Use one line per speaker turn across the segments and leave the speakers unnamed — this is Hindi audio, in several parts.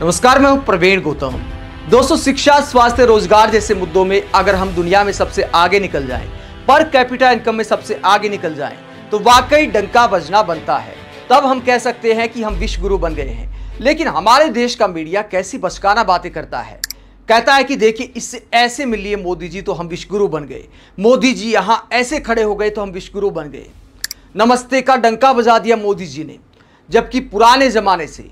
नमस्कार मैं हूं प्रवीण गौतम दोस्तों शिक्षा स्वास्थ्य रोजगार जैसे मुद्दों में अगर हम दुनिया में सबसे आगे निकल जाएं पर कैपिटल इनकम में सबसे आगे निकल जाएं तो वाकई डंका बजना बनता है तब हम कह सकते हैं कि हम विश्व गुरु बन गए हैं लेकिन हमारे देश का मीडिया कैसी बचकाना बातें करता है कहता है कि देखिए इससे ऐसे मिलिए मोदी जी तो हम विश्वगुरु बन गए मोदी जी यहाँ ऐसे खड़े हो गए तो हम विश्वगुरु बन गए नमस्ते का डंका बजा दिया मोदी जी ने जबकि पुराने जमाने से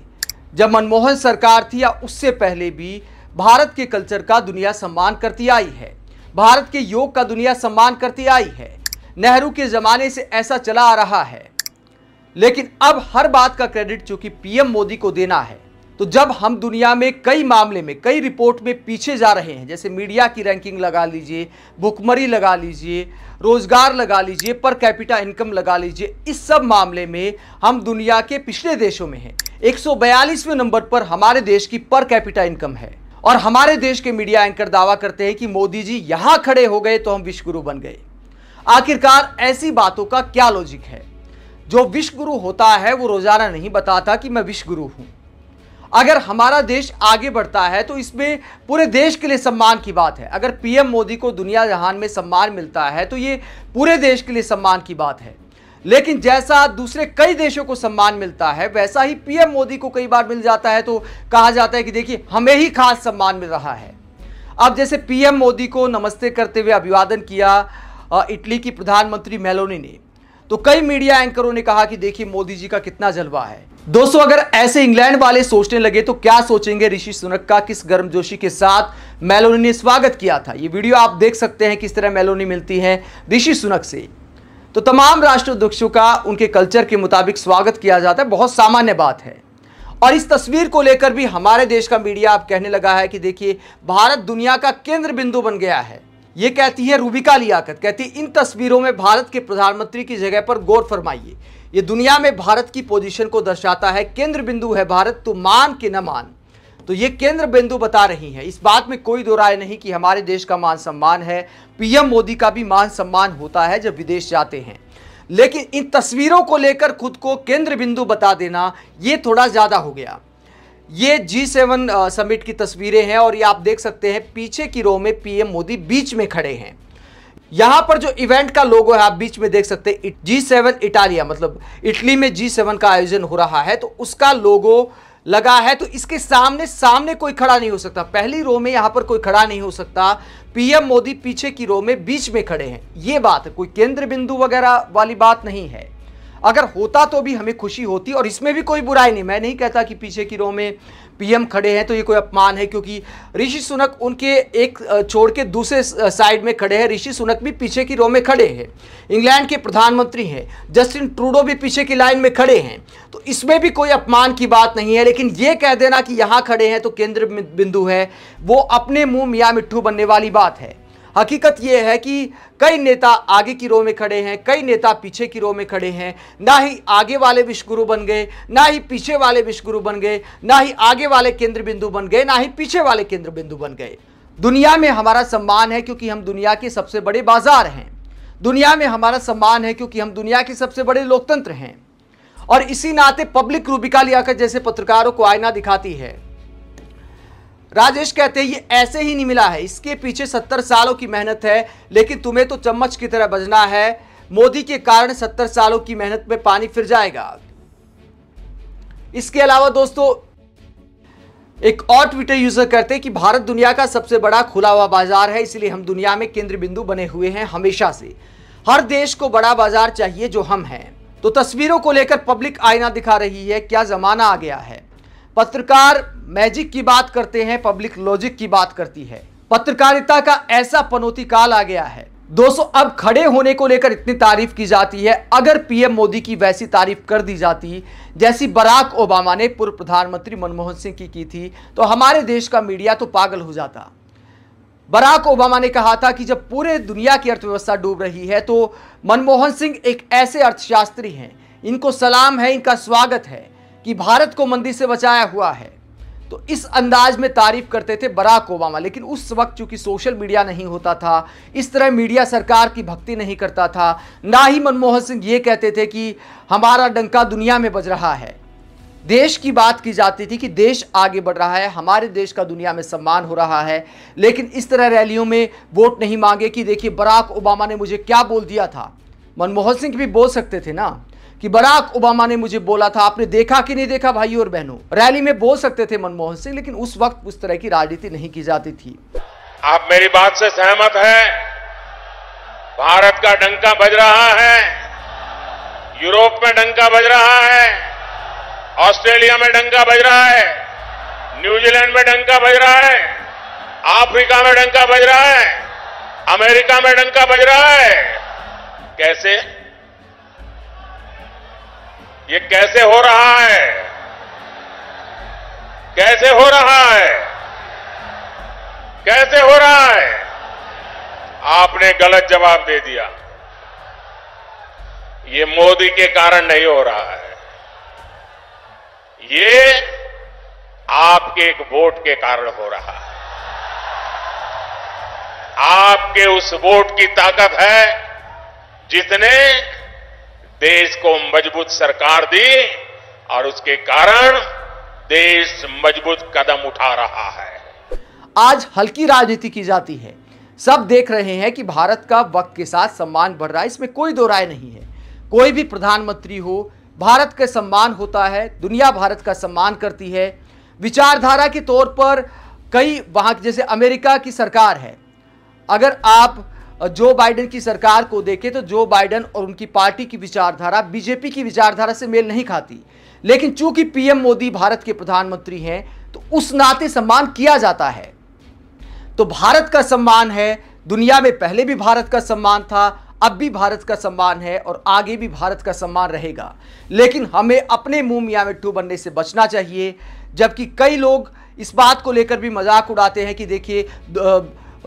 जब मनमोहन सरकार थी या उससे पहले भी भारत के कल्चर का दुनिया सम्मान करती आई है भारत के योग का दुनिया सम्मान करती आई है नेहरू के ज़माने से ऐसा चला आ रहा है लेकिन अब हर बात का क्रेडिट चूंकि पीएम मोदी को देना है तो जब हम दुनिया में कई मामले में कई रिपोर्ट में पीछे जा रहे हैं जैसे मीडिया की रैंकिंग लगा लीजिए भुखमरी लगा लीजिए रोजगार लगा लीजिए पर कैपिटा इनकम लगा लीजिए इस सब मामले में हम दुनिया के पिछले देशों में हैं 142वें नंबर पर हमारे देश की पर कैपिटा इनकम है और हमारे देश के मीडिया एंकर दावा करते हैं कि मोदी जी यहाँ खड़े हो गए तो हम विश्वगुरु बन गए आखिरकार ऐसी बातों का क्या लॉजिक है जो विश्वगुरु होता है वो रोजाना नहीं बताता कि मैं विश्वगुरु हूँ अगर हमारा देश आगे बढ़ता है तो इसमें पूरे देश के लिए सम्मान की बात है अगर पीएम मोदी को दुनिया जहान में सम्मान मिलता है तो ये पूरे देश के लिए सम्मान की बात है लेकिन जैसा दूसरे कई देशों को सम्मान मिलता है वैसा ही पीएम मोदी को कई बार मिल जाता है तो कहा जाता है कि देखिए हमें ही खास सम्मान मिल रहा है अब जैसे पीएम मोदी को नमस्ते करते हुए अभिवादन किया इटली की प्रधानमंत्री मेलोनी ने तो कई मीडिया एंकरों ने कहा कि देखिए मोदी जी का कितना जलवा है दोस्तों अगर ऐसे इंग्लैंड वाले सोचने लगे तो क्या सोचेंगे ऋषि सुनक का किस गर्मजोशी के साथ मेलोनी ने स्वागत किया था ये वीडियो आप देख सकते हैं किस तरह मेलोनी मिलती है ऋषि सुनक से तो तमाम राष्ट्राध्यक्षों का उनके कल्चर के मुताबिक स्वागत किया जाता है बहुत सामान्य बात है और इस तस्वीर को लेकर भी हमारे देश का मीडिया आप कहने लगा है कि देखिए भारत दुनिया का केंद्र बिंदु बन गया है ये कहती है रूबिका लियाकत कहती इन तस्वीरों में भारत के प्रधानमंत्री की जगह पर गौर फरमाइए ये दुनिया में भारत की पोजीशन को दर्शाता है केंद्र बिंदु है भारत तो मान के न मान तो ये केंद्र बिंदु बता रही है इस बात में कोई दो राय नहीं कि हमारे देश का मान सम्मान है पीएम मोदी का भी मान सम्मान होता है जब विदेश जाते हैं लेकिन इन तस्वीरों को लेकर खुद को केंद्र बिंदु बता देना ये थोड़ा ज़्यादा हो गया ये जी सेवन समिट की तस्वीरें हैं और ये आप देख सकते हैं पीछे की रो में पीएम मोदी बीच में खड़े हैं यहां पर जो इवेंट का लोगो है आप बीच में देख सकते हैं जी सेवन इटालिया मतलब इटली में जी सेवन का आयोजन हो रहा है तो उसका लोगो लगा है तो इसके सामने सामने कोई खड़ा नहीं हो सकता पहली रो में यहां पर कोई खड़ा नहीं हो सकता पीएम मोदी पीछे की रो में बीच में खड़े हैं ये बात है कोई केंद्र बिंदु वगैरह वाली बात नहीं है अगर होता तो भी हमें खुशी होती और इसमें भी कोई बुराई नहीं मैं नहीं कहता कि पीछे की रो में पीएम खड़े हैं तो ये कोई अपमान है क्योंकि ऋषि सुनक उनके एक छोड़ के दूसरे साइड में खड़े हैं ऋषि सुनक भी पीछे की रो में खड़े हैं इंग्लैंड के प्रधानमंत्री हैं जस्टिन ट्रूडो भी पीछे की लाइन में खड़े हैं तो इसमें भी कोई अपमान की बात नहीं है लेकिन ये कह देना कि यहाँ खड़े हैं तो केंद्र बिंदु है वो अपने मुँह मियाँ मिट्ठू बनने वाली बात है हकीकत यह है कि कई नेता आगे की रो में खड़े हैं कई नेता पीछे की रो में खड़े हैं ना ही आगे वाले विश्वगुरु बन गए ना ही पीछे वाले विश्वगुरु बन गए ना ही आगे वाले केंद्र बिंदु बन गए ना ही पीछे वाले केंद्र बिंदु बन गए दुनिया में हमारा सम्मान है क्योंकि हम दुनिया के सबसे बड़े बाजार हैं दुनिया में हमारा सम्मान है क्योंकि हम दुनिया के सबसे बड़े लोकतंत्र हैं और इसी नाते पब्लिक रूबिका लियाकत जैसे पत्रकारों को आईना दिखाती है राजेश कहते हैं ये ऐसे ही नहीं मिला है इसके पीछे सत्तर सालों की मेहनत है लेकिन तुम्हें तो चम्मच की तरह बजना है मोदी के कारण सत्तर सालों की मेहनत में पानी फिर जाएगा इसके अलावा दोस्तों एक और ट्विटर यूजर करते हैं कि भारत दुनिया का सबसे बड़ा खुला हुआ बाजार है इसलिए हम दुनिया में केंद्र बिंदु बने हुए हैं हमेशा से हर देश को बड़ा बाजार चाहिए जो हम हैं तो तस्वीरों को लेकर पब्लिक आईना दिखा रही है क्या जमाना आ गया है पत्रकार मैजिक की बात करते हैं पब्लिक लॉजिक की बात करती है पत्रकारिता का ऐसा पनौती काल आ गया है दोस्तों अब खड़े होने को लेकर इतनी तारीफ की जाती है अगर पीएम मोदी की वैसी तारीफ कर दी जाती जैसी बराक ओबामा ने पूर्व प्रधानमंत्री मनमोहन सिंह की की थी तो हमारे देश का मीडिया तो पागल हो जाता बराक ओबामा ने कहा था कि जब पूरे दुनिया की अर्थव्यवस्था डूब रही है तो मनमोहन सिंह एक ऐसे अर्थशास्त्री हैं इनको सलाम है इनका स्वागत है कि भारत को मंदी से बचाया हुआ है तो इस अंदाज में तारीफ करते थे बराक ओबामा लेकिन उस वक्त चूंकि सोशल मीडिया नहीं होता था इस तरह मीडिया सरकार की भक्ति नहीं करता था ना ही मनमोहन सिंह ये कहते थे कि हमारा डंका दुनिया में बज रहा है देश की बात की जाती थी कि देश आगे बढ़ रहा है हमारे देश का दुनिया में सम्मान हो रहा है लेकिन इस तरह रैलियों में वोट नहीं मांगे कि देखिए बराक ओबामा ने मुझे क्या बोल दिया था मनमोहन सिंह भी बोल सकते थे ना कि बराक ओबामा ने मुझे बोला था आपने देखा कि नहीं देखा भाई और बहनों रैली में बोल सकते थे मनमोहन सिंह लेकिन उस वक्त उस तरह की राजनीति नहीं की जाती थी
आप मेरी बात से सहमत है भारत का डंका बज रहा है यूरोप में डंका बज रहा है ऑस्ट्रेलिया में डंका बज रहा है न्यूजीलैंड में डंका बज रहा है अफ्रीका में डंका बज रहा है अमेरिका में डंका बज रहा है कैसे ये कैसे हो रहा है कैसे हो रहा है कैसे हो रहा है आपने गलत जवाब दे दिया ये मोदी के कारण नहीं हो रहा है ये आपके एक वोट के कारण हो रहा है आपके उस वोट की ताकत है जिसने देश को मजबूत सरकार दी और उसके कारण देश मजबूत कदम उठा रहा है
आज हल्की राजनीति की जाती है सब देख रहे हैं कि भारत का वक्त के साथ सम्मान बढ़ रहा है इसमें कोई दो राय नहीं है कोई भी प्रधानमंत्री हो भारत का सम्मान होता है दुनिया भारत का सम्मान करती है विचारधारा के तौर पर कई वहां जैसे अमेरिका की सरकार है अगर आप जो बाइडेन की सरकार को देखें तो जो बाइडेन और उनकी पार्टी की विचारधारा बीजेपी की विचारधारा से मेल नहीं खाती लेकिन चूंकि पीएम मोदी भारत के प्रधानमंत्री हैं तो उस नाते सम्मान किया जाता है तो भारत का सम्मान है दुनिया में पहले भी भारत का सम्मान था अब भी भारत का सम्मान है और आगे भी भारत का सम्मान रहेगा लेकिन हमें अपने मुंह मियाँ मिट्टू बनने से बचना चाहिए जबकि कई लोग इस बात को लेकर भी मजाक उड़ाते हैं कि देखिए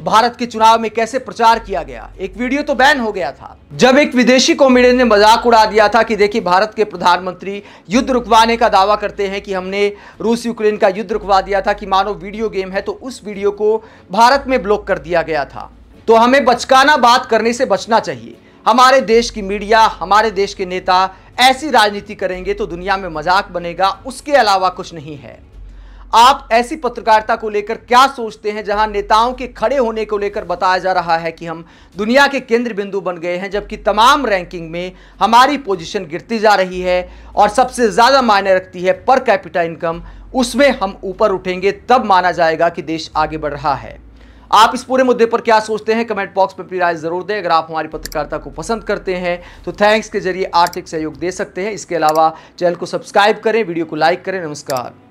भारत के चुनाव में कैसे प्रचार किया गया एक वीडियो तो बैन हो गया था जब एक विदेशी कॉमेडियन ने मजाक उड़ा दिया था कि देखिए भारत के प्रधानमंत्री युद्ध रुकवाने का दावा करते हैं कि हमने रूस यूक्रेन का युद्ध रुकवा दिया था कि मानो वीडियो गेम है तो उस वीडियो को भारत में ब्लॉक कर दिया गया था तो हमें बचकाना बात करने से बचना चाहिए हमारे देश की मीडिया हमारे देश के नेता ऐसी राजनीति करेंगे तो दुनिया में मजाक बनेगा उसके अलावा कुछ नहीं है आप ऐसी पत्रकारिता को लेकर क्या सोचते हैं जहां नेताओं के खड़े होने को लेकर बताया जा रहा है कि हम दुनिया के केंद्र बिंदु बन गए हैं जबकि तमाम रैंकिंग में हमारी पोजीशन गिरती जा रही है और सबसे ज़्यादा मायने रखती है पर कैपिटा इनकम उसमें हम ऊपर उठेंगे तब माना जाएगा कि देश आगे बढ़ रहा है आप इस पूरे मुद्दे पर क्या सोचते हैं कमेंट बॉक्स में अपनी राय जरूर दें अगर आप हमारी पत्रकारिता को पसंद करते हैं तो थैंक्स के जरिए आर्थिक सहयोग दे सकते हैं इसके अलावा चैनल को सब्सक्राइब करें वीडियो को लाइक करें नमस्कार